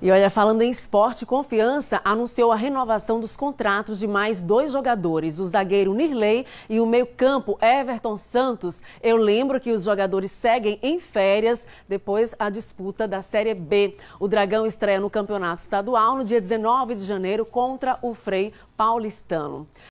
E olha, falando em esporte, Confiança anunciou a renovação dos contratos de mais dois jogadores, o zagueiro Nirley e o meio-campo Everton Santos. Eu lembro que os jogadores seguem em férias depois a disputa da Série B. O Dragão estreia no Campeonato Estadual no dia 19 de janeiro contra o Frei Paulistano.